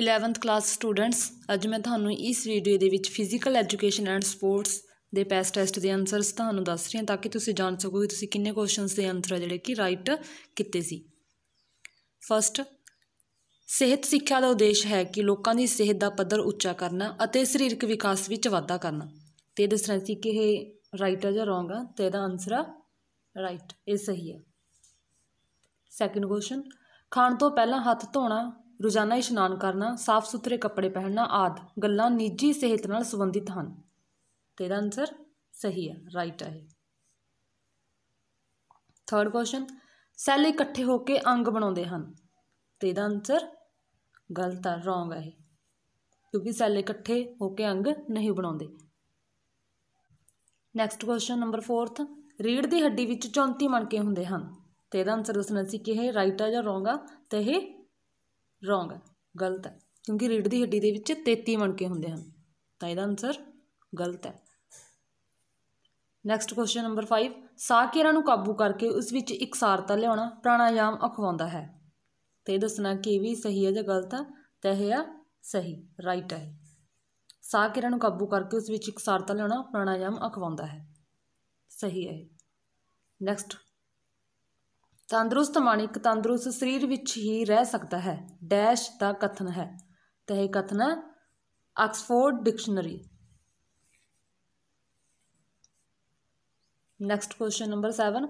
11th class students ਅੱਜ ਮੈਂ ਤੁਹਾਨੂੰ ਇਸ ਵੀਡੀਓ ਦੇ ਵਿੱਚ ਫਿਜ਼ੀਕਲ ਐਜੂਕੇਸ਼ਨ ਐਂਡ ਸਪੋਰਟਸ ਦੇ ਪੈਸ ਟੈਸਟ ਦੇ ਆਨਸਰਸ ਤੁਹਾਨੂੰ ਦੱਸ ਰਹੀ ਹਾਂ ਤਾਂ ਕਿ ਤੁਸੀਂ ਜਾਣ ਸਕੋ ਕਿ ਤੁਸੀਂ ਕਿੰਨੇ ਕੁਐਸਚਨਸ ਦੇ ਆਨਸਰ ਜਿਹੜੇ ਕਿ ਰਾਈਟ ਕੀਤੇ ਸੀ ਫਸਟ ਸਿਹਤ ਸਿੱਖਿਆ ਦਾ ਉਦੇਸ਼ ਹੈ ਕਿ ਲੋਕਾਂ ਦੀ ਸਿਹਤ ਦਾ ਪੱਧਰ ਉੱਚਾ ਕਰਨਾ ਅਤੇ ਸਰੀਰਕ ਵਿਕਾਸ ਵਿੱਚ ਵਾਧਾ ਕਰਨਾ ਤੇ ਦੱਸਣਾ ਸੀ ਕਿ ਇਹ ਰਾਈਟ ਹੈ ਜਾਂ ਰੋਂਗ ਹੈ ਤੇ ਇਹਦਾ ਆਨਸਰ ਆ ਰਾਈਟ ਇਹ ਸਹੀ ਹੈ ਸੈਕੰਡ ਕੁਐਸਚਨ ਖਾਣ ਤੋਂ ਪਹਿਲਾਂ ਹੱਥ ਧੋਣਾ ਰੋਜ਼ਾਨਾ ਇਸ਼ਨਾਨ ਕਰਨਾ ਸਾਫ਼ ਸੁਥਰੇ ਕੱਪੜੇ ਪਹਿਨਣਾ ਆਦ ਗੱਲਾਂ ਨਿੱਜੀ ਸਿਹਤ ਨਾਲ ਸੰਬੰਧਿਤ ਹਨ ਤੇ ਇਹਦਾ ਆਨਸਰ ਸਹੀ ਹੈ ਰਾਈਟ ਹੈ ਥਰਡ ਕੁਐਸਚਨ ਸੈੱਲ ਇਕੱਠੇ ਹੋ ਕੇ ਅੰਗ ਬਣਾਉਂਦੇ ਹਨ ਤੇ ਇਹਦਾ ਆਨਸਰ ਗਲਤ ਹੈ ਰੋਂਗ ਹੈ ਕਿਉਂਕਿ ਸੈੱਲ ਇਕੱਠੇ ਹੋ ਕੇ ਅੰਗ ਨਹੀਂ ਬਣਾਉਂਦੇ ਨੈਕਸਟ ਕੁਐਸਚਨ ਨੰਬਰ 4th ਰੀੜ ਦੀ ਹੱਡੀ ਵਿੱਚ 34 ਮਣਕੇ ਹੁੰਦੇ ਹਨ ਤੇ ਇਹਦਾ ਆਨਸਰ ਦੱਸਣਾ ਸੀ ਕਿ ਇਹ ਰਾਈਟ ਆ ਜਾਂ ਰੋਂਗ ਆ ਤੇ ਇਹ ਰੋਂਗ ਹੈ ਗਲਤ ਹੈ ਕਿਉਂਕਿ ਰੀੜ ਦੀ ਹੱਡੀ ਦੇ ਵਿੱਚ 33 ਮਣਕੇ ਹੁੰਦੇ ਹਨ ਤਾਂ ਇਹਦਾ ਆਨਸਰ ਗਲਤ ਹੈ ਨੈਕਸਟ ਕੁਐਸਚਨ ਨੰਬਰ 5 ਸਾਹ ਕਿਰਿਆ ਨੂੰ ਕਾਬੂ ਕਰਕੇ ਉਸ ਵਿੱਚ ਇਕਸਾਰਤਾ ਲਿਆਉਣਾ ਪ੍ਰਾਣਾਯਾਮ ਅਖਵਾਉਂਦਾ ਹੈ ਤੇ ਦੱਸਣਾ ਕਿ ਇਹ ਵੀ ਸਹੀ ਹੈ ਜਾਂ ਗਲਤ ਹੈ ਤਾਂ ਇਹ ਆ ਸਹੀ ਰਾਈਟ ਹੈ ਸਾਹ ਕਿਰਿਆ ਨੂੰ ਕਾਬੂ ਕਰਕੇ ਉਸ ਵਿੱਚ ਇਕਸਾਰਤਾ ਲਿਆਉਣਾ ਪ੍ਰਾਣਾਯਾਮ ਅਖਵਾਉਂਦਾ ਹੈ ਸਹੀ ਹੈ ਨੈਕਸਟ ਤੰਦਰੁਸਤ ਇੱਕ ਤੰਦਰੁਸਤ ਸਰੀਰ ਵਿੱਚ ਹੀ ਰਹਿ ਸਕਦਾ ਹੈ ਡੈਸ਼ ਦਾ ਕਥਨ ਹੈ ਤੇ ਇਹ ਕਥਨ Oxford dictionary next question number 7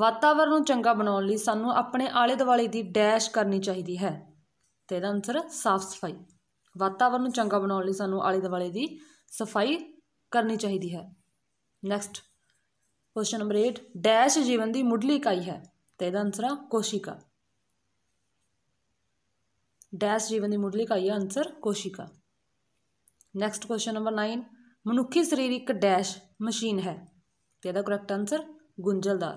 ਵਾਤਾਵਰਣ ਨੂੰ ਚੰਗਾ ਬਣਾਉਣ ਲਈ ਸਾਨੂੰ ਆਪਣੇ ਆਲੇ ਦੁਆਲੇ ਦੀ ਡੈਸ਼ ਕਰਨੀ ਚਾਹੀਦੀ ਹੈ ਤੇ ਇਹਦਾ ਆਨਸਰ ਸਾਫ਼ ਸਫਾਈ ਵਾਤਾਵਰਣ ਨੂੰ ਚੰਗਾ ਬਣਾਉਣ ਲਈ ਸਾਨੂੰ ਆਲੇ ਦੁਆਲੇ ਦੀ ਸਫਾਈ ਕਰਨੀ ਚਾਹੀਦੀ ਹੈ ਨੈਕਸਟ ਕੁਐਸਚਨ ਨੰਬਰ 8 ਡੈਸ਼ ਜੀਵਨ ਦੀ ਮੁੱਢਲੀ ਇਕਾਈ ਹੈ ਤੇ ਇਹਦਾ ਆਨਸਰ ਆ ਕੋਸ਼ਿਕਾ ਡੈਸ਼ ਜੀਵਨ ਦੀ ਮੁੱਢਲੀ ਇਕਾਈ ਆ ਆਨਸਰ ਕੋਸ਼ਿਕਾ ਨੈਕਸਟ ਕੁਐਸਚਨ ਨੰਬਰ 9 ਮਨੁੱਖੀ ਸਰੀਰ ਇੱਕ ਡੈਸ਼ ਮਸ਼ੀਨ ਹੈ ਤੇ ਇਹਦਾ ਕਰੈਕਟ ਆਨਸਰ ਗੁੰਝਲਦਾਰ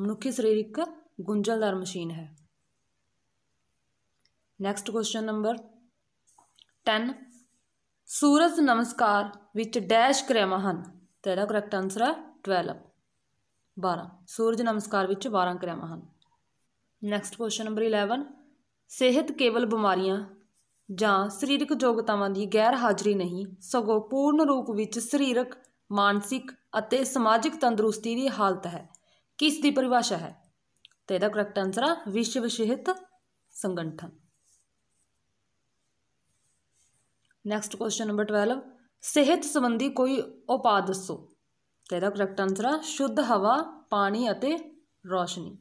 ਮਨੁੱਖੀ ਸਰੀਰ ਇੱਕ ਗੁੰਝਲਦਾਰ ਮਸ਼ੀਨ ਹੈ ਨੈਕਸਟ ਕੁਐਸਚਨ ਨੰਬਰ 10 ਸੂਰਜ ਨਮਸਕਾਰ ਵਿੱਚ ਡੈਸ਼ ਕਿਰਿਆਵਾਂ ਹਨ ਤੇ ਇਹਦਾ ਕਰੈਕਟ ਆਨਸਰ ਹੈ 12 12 ਸੂਰਜ ਨਮਸਕਾਰ ਵਿੱਚ 12 ਕਿਰਿਆਵਾਂ ਹਨ ਨੈਕਸਟ ਕੁਐਸਚਨ ਨੰਬਰ 11 ਸਿਹਤ ਕੇਵਲ ਬਿਮਾਰੀਆਂ ਜਾਂ ਸਰੀਰਕ ਯੋਗਤਾਵਾਂ ਦੀ ਗੈਰ ਹਾਜ਼ਰੀ ਨਹੀਂ ਸਗੋਂ ਪੂਰਨ ਰੂਪ ਵਿੱਚ ਸਰੀਰਕ ਮਾਨਸਿਕ ਅਤੇ ਸਮਾਜਿਕ ਤੰਦਰੁਸਤੀ ਦੀ ਹਾਲਤ ਹੈ ਕਿਸ ਦੀ ਪਰਿਭਾਸ਼ਾ ਹੈ ਤੇ ਇਹਦਾ ਕਰੈਕਟ ਆਨਸਰ ਆ ਵਿਸ਼ਵ ਸਿਹਤ ਸੰਗਠਨ ਨੈਕਸਟ ਕੁਐਸਚਨ ਨੰਬਰ 12 ਸਿਹਤ ਸੰਬੰਧੀ ਕੋਈ ਉਪਾਅ ਦੱਸੋ ਤੇ ਇਹਦਾ ਕਰੈਕਟ ਆਨਸਰ ਆ ਸ਼ੁੱਧ ਹਵਾ ਪਾਣੀ ਅਤੇ ਰੋਸ਼ਨੀ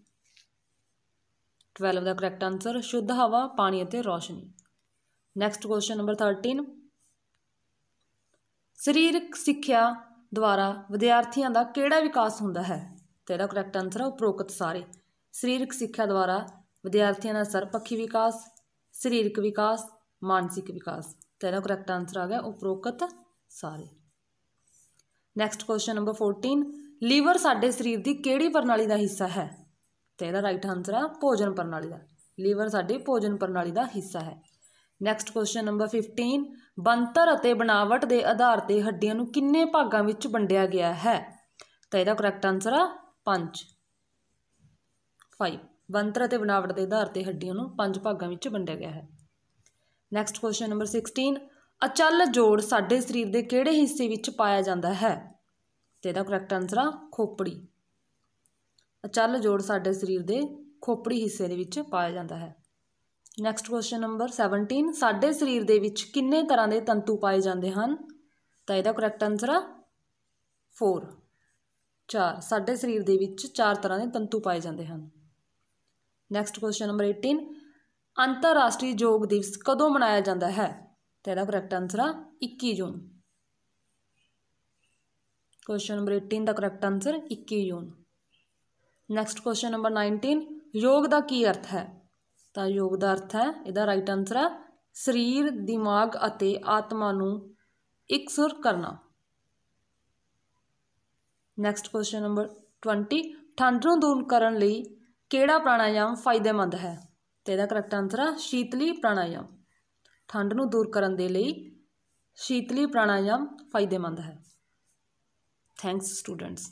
12 ਦਾ ਕਰੈਕਟ ਆਨਸਰ ਸ਼ੁੱਧ ਹਵਾ ਪਾਣੀ ਅਤੇ ਰੋਸ਼ਨੀ ਨੈਕਸਟ ਕੁਐਸਚਨ ਨੰਬਰ 13 ਸਰੀਰਕ ਸਿੱਖਿਆ ਦੁਆਰਾ ਵਿਦਿਆਰਥੀਆਂ ਦਾ ਕਿਹੜਾ ਵਿਕਾਸ ਹੁੰਦਾ ਹੈ ਤੇ ਇਹਦਾ ਕਰੈਕਟ ਆਨਸਰ ਹੈ ਉਪਰੋਕਤ ਸਾਰੇ ਸਰੀਰਕ ਸਿੱਖਿਆ ਦੁਆਰਾ ਵਿਦਿਆਰਥੀਆਂ ਦਾ ਸਰਪੱਖੀ ਵਿਕਾਸ ਸਰੀਰਕ ਵਿਕਾਸ ਮਾਨਸਿਕ ਵਿਕਾਸ ਤੇ ਇਹਦਾ ਕਰੈਕਟ ਆਨਸਰ ਆ ਗਿਆ ਉਪਰੋਕਤ ਸਾਰੇ ਨੈਕਸਟ ਕੁਐਸਚਨ ਨੰਬਰ 14 ਲੀਵਰ ਸਾਡੇ ਸਰੀਰ ਦੀ ਕਿਹੜੀ ਪ੍ਰਣਾਲੀ ਦਾ ਹਿੱਸਾ ਹੈ ਤੇ ਇਹਦਾ ਰਾਈਟ ਆਨਸਰ ਆ ਭੋਜਨ ਪ੍ਰਣਾਲੀ ਦਾ ਲੀਵਰ ਸਾਡੀ ਭੋਜਨ ਪ੍ਰਣਾਲੀ ਦਾ ਹਿੱਸਾ ਹੈ ਨੈਕਸਟ ਕੁਐਸਚਨ ਨੰਬਰ 15 ਬੰਤਰ ਅਤੇ ਬਣਾਵਟ ਦੇ ਆਧਾਰ ਤੇ ਹੱਡੀਆਂ ਨੂੰ ਕਿੰਨੇ ਭਾਗਾਂ ਵਿੱਚ ਵੰਡਿਆ ਗਿਆ ਹੈ ਤਾਂ ਇਹਦਾ ਕਰੈਕਟ ਆਨਸਰ ਆ 5 5 ਬੰਤਰ ਅਤੇ ਬਣਾਵਟ ਦੇ ਆਧਾਰ ਤੇ ਹੱਡੀਆਂ ਨੂੰ ਪੰਜ ਭਾਗਾਂ ਵਿੱਚ ਵੰਡਿਆ ਗਿਆ ਹੈ ਨੈਕਸਟ ਕੁਐਸਚਨ ਨੰਬਰ 16 ਅਚਲ ਜੋੜ ਸਾਡੇ ਸਰੀਰ ਦੇ ਕਿਹੜੇ ਹਿੱਸੇ ਵਿੱਚ ਪਾਇਆ ਜਾਂਦਾ ਹੈ ਤੇ ਇਹਦਾ ਕਰੈਕਟ ਆਨਸਰ ਆ ਖੋਪੜੀ ਅਚਲ ਜੋੜ ਸਾਡੇ ਸਰੀਰ ਦੇ ਖੋਪੜੀ ਹਿੱਸੇ ਦੇ ਵਿੱਚ ਪਾਇਆ ਜਾਂਦਾ ਹੈ ਨੈਕਸਟ ਕੁਐਸਚਨ ਨੰਬਰ 17 ਸਾਡੇ ਸਰੀਰ ਦੇ ਵਿੱਚ ਕਿੰਨੇ ਤਰ੍ਹਾਂ ਦੇ ਤੰਤੂ ਪਾਏ ਜਾਂਦੇ ਹਨ ਤਾਂ ਇਹਦਾ ਕਰੈਕਟ ਆਨਸਰ ਆ 4 4 ਸਾਡੇ ਸਰੀਰ ਦੇ ਵਿੱਚ ਚਾਰ ਤਰ੍ਹਾਂ ਦੇ ਤੰਤੂ ਪਾਏ ਜਾਂਦੇ ਹਨ ਨੈਕਸਟ ਕੁਐਸਚਨ ਨੰਬਰ 18 ਅੰਤਰਰਾਸ਼ਟਰੀ ਯੋਗ ਦਿਵਸ ਕਦੋਂ ਮਨਾਇਆ ਜਾਂਦਾ ਹੈ ਤੇ ਇਹਦਾ ਕਰੈਕਟ ਆਨਸਰ ਆ 21 ਜੂਨ ਕੁਐਸਚਨ ਨੰਬਰ 18 ਦਾ correct answer 21 June next question number 19 ਯੋਗ ਦਾ ਕੀ ਅਰਥ ਹੈ ਤਾਂ ਯੋਗ ਦਾ ਅਰਥ ਹੈ ਇਹਦਾ ਰਾਈਟ ਆਨਸਰ ਹੈ ਸਰੀਰ ਦਿਮਾਗ ਅਤੇ ਆਤਮਾ ਨੂੰ ਇੱਕ ਸੁਰ ਕਰਨਾ ਨੈਕਸਟ ਕੁਐਸਚਨ ਨੰਬਰ 20 ਠੰਡ ਨੂੰ ਦੂਰ ਕਰਨ ਲਈ ਕਿਹੜਾ ਪ੍ਰਾਣਾਯਾਮ ਫਾਇਦੇਮੰਦ ਹੈ ਤੇ ਇਹਦਾ ਕਰੈਕਟ ਆਨਸਰ ਹੈ ਸ਼ੀਤਲੀ ਪ੍ਰਾਣਾਯਾਮ ਠੰਡ ਨੂੰ ਦੂਰ ਕਰਨ ਦੇ ਲਈ ਸ਼ੀਤਲੀ ਪ੍ਰਾਣਾਯਾਮ ਫਾਇਦੇਮੰਦ ਹੈ ਥੈਂਕਸ ਸਟੂਡੈਂਟਸ